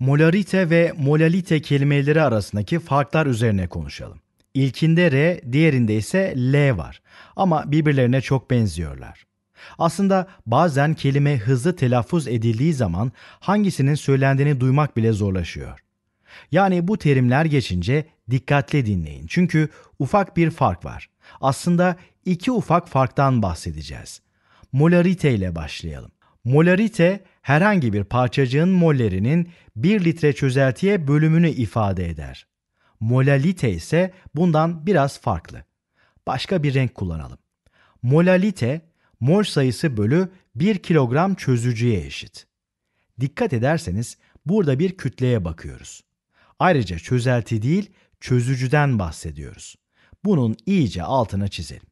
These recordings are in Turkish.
Molarite ve molalite kelimeleri arasındaki farklar üzerine konuşalım. İlkinde R, diğerinde ise L var ama birbirlerine çok benziyorlar. Aslında bazen kelime hızlı telaffuz edildiği zaman hangisinin söylendiğini duymak bile zorlaşıyor. Yani bu terimler geçince dikkatle dinleyin çünkü ufak bir fark var. Aslında iki ufak farktan bahsedeceğiz. Molarite ile başlayalım. Molarite herhangi bir parçacığın mollerinin 1 litre çözeltiye bölümünü ifade eder. Molalite ise bundan biraz farklı. Başka bir renk kullanalım. Molalite mol sayısı bölü 1 kilogram çözücüye eşit. Dikkat ederseniz burada bir kütleye bakıyoruz. Ayrıca çözelti değil, çözücüden bahsediyoruz. Bunun iyice altına çizelim.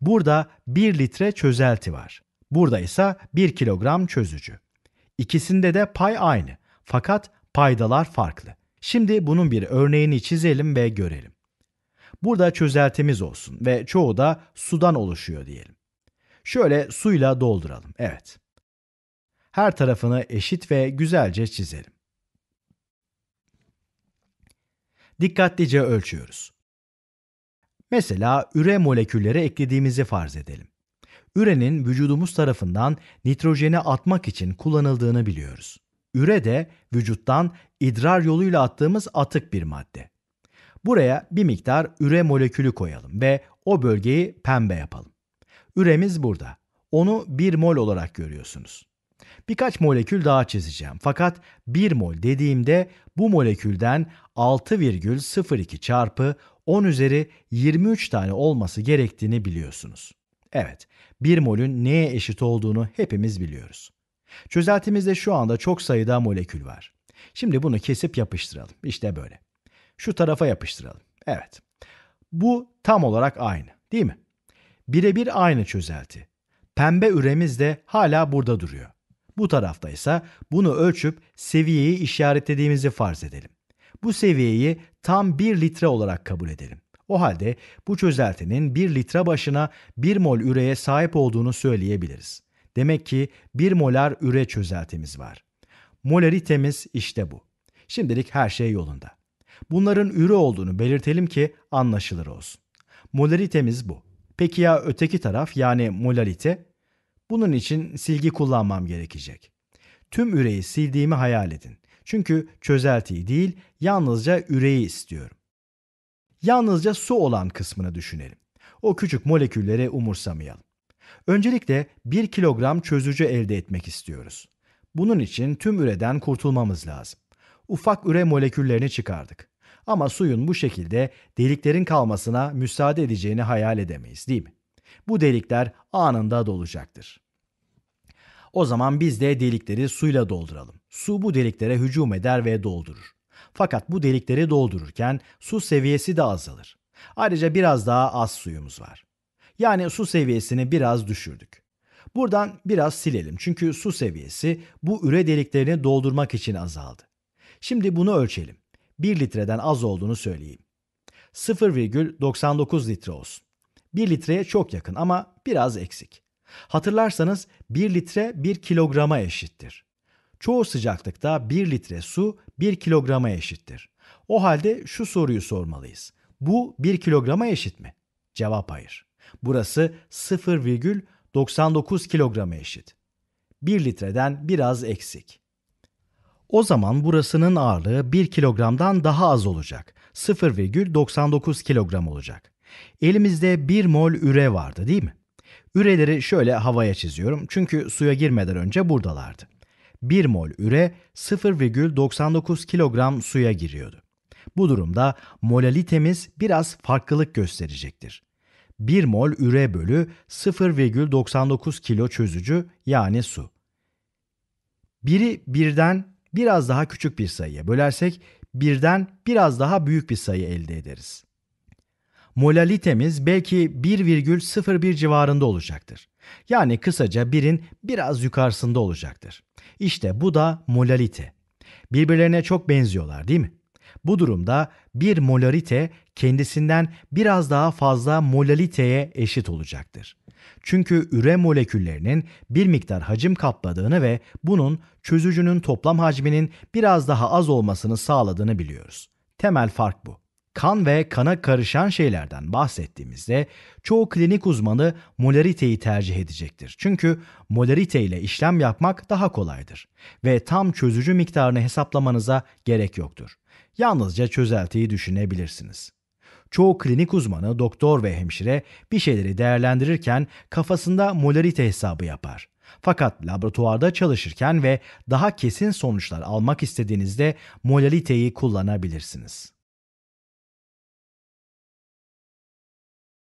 Burada 1 litre çözelti var. Burada ise 1 kilogram çözücü. İkisinde de pay aynı fakat paydalar farklı. Şimdi bunun bir örneğini çizelim ve görelim. Burada çözeltimiz olsun ve çoğu da sudan oluşuyor diyelim. Şöyle suyla dolduralım, evet. Her tarafını eşit ve güzelce çizelim. Dikkatlice ölçüyoruz. Mesela üre molekülleri eklediğimizi farz edelim ürenin vücudumuz tarafından nitrojeni atmak için kullanıldığını biliyoruz. Üre de vücuttan idrar yoluyla attığımız atık bir madde. Buraya bir miktar üre molekülü koyalım ve o bölgeyi pembe yapalım. Üremiz burada. Onu 1 mol olarak görüyorsunuz. Birkaç molekül daha çizeceğim fakat 1 mol dediğimde bu molekülden 6,02 çarpı 10 üzeri 23 tane olması gerektiğini biliyorsunuz. Evet, 1 molün neye eşit olduğunu hepimiz biliyoruz. Çözeltimizde şu anda çok sayıda molekül var. Şimdi bunu kesip yapıştıralım. İşte böyle. Şu tarafa yapıştıralım. Evet. Bu tam olarak aynı, değil mi? Birebir aynı çözelti. Pembe üremiz de hala burada duruyor. Bu tarafta ise bunu ölçüp seviyeyi işaretlediğimizi farz edelim. Bu seviyeyi tam 1 litre olarak kabul edelim. O halde bu çözeltinin 1 litre başına 1 mol üreye sahip olduğunu söyleyebiliriz. Demek ki 1 molar üre çözeltimiz var. Molaritemiz işte bu. Şimdilik her şey yolunda. Bunların üre olduğunu belirtelim ki anlaşılır olsun. Molaritemiz bu. Peki ya öteki taraf yani molalite? Bunun için silgi kullanmam gerekecek. Tüm üreyi sildiğimi hayal edin. Çünkü çözeltiyi değil yalnızca üreyi istiyorum. Yalnızca su olan kısmını düşünelim. O küçük molekülleri umursamayalım. Öncelikle 1 kilogram çözücü elde etmek istiyoruz. Bunun için tüm üreden kurtulmamız lazım. Ufak üre moleküllerini çıkardık. Ama suyun bu şekilde deliklerin kalmasına müsaade edeceğini hayal edemeyiz değil mi? Bu delikler anında dolacaktır. O zaman biz de delikleri suyla dolduralım. Su bu deliklere hücum eder ve doldurur. Fakat bu delikleri doldururken su seviyesi de azalır. Ayrıca biraz daha az suyumuz var. Yani su seviyesini biraz düşürdük. Buradan biraz silelim çünkü su seviyesi bu üre deliklerini doldurmak için azaldı. Şimdi bunu ölçelim. 1 litreden az olduğunu söyleyeyim. 0,99 litre olsun. 1 litreye çok yakın ama biraz eksik. Hatırlarsanız 1 litre 1 kilograma eşittir. Çoğu sıcaklıkta 1 litre su 1 kilograma eşittir. O halde şu soruyu sormalıyız. Bu 1 kilograma eşit mi? Cevap hayır. Burası 0,99 kilograma eşit. 1 litreden biraz eksik. O zaman burasının ağırlığı 1 kilogramdan daha az olacak. 0,99 kilogram olacak. Elimizde 1 mol üre vardı değil mi? Üreleri şöyle havaya çiziyorum çünkü suya girmeden önce buradalardı. 1 mol üre 0,99 kilogram suya giriyordu. Bu durumda molalitemiz biraz farklılık gösterecektir. 1 mol üre bölü 0,99 kilo çözücü yani su. Biri birden biraz daha küçük bir sayıya bölersek birden biraz daha büyük bir sayı elde ederiz molalitemiz belki 1,01 civarında olacaktır. Yani kısaca birin biraz yukarısında olacaktır. İşte bu da molalite. Birbirlerine çok benziyorlar değil mi? Bu durumda bir molarite kendisinden biraz daha fazla molaliteye eşit olacaktır. Çünkü üre moleküllerinin bir miktar hacim kapladığını ve bunun çözücünün toplam hacminin biraz daha az olmasını sağladığını biliyoruz. Temel fark bu kan ve kana karışan şeylerden bahsettiğimizde çoğu klinik uzmanı molariteyi tercih edecektir. Çünkü molarite ile işlem yapmak daha kolaydır ve tam çözücü miktarını hesaplamanıza gerek yoktur. Yalnızca çözeltiyi düşünebilirsiniz. Çoğu klinik uzmanı, doktor ve hemşire bir şeyleri değerlendirirken kafasında molarite hesabı yapar. Fakat laboratuvarda çalışırken ve daha kesin sonuçlar almak istediğinizde molaliteyi kullanabilirsiniz.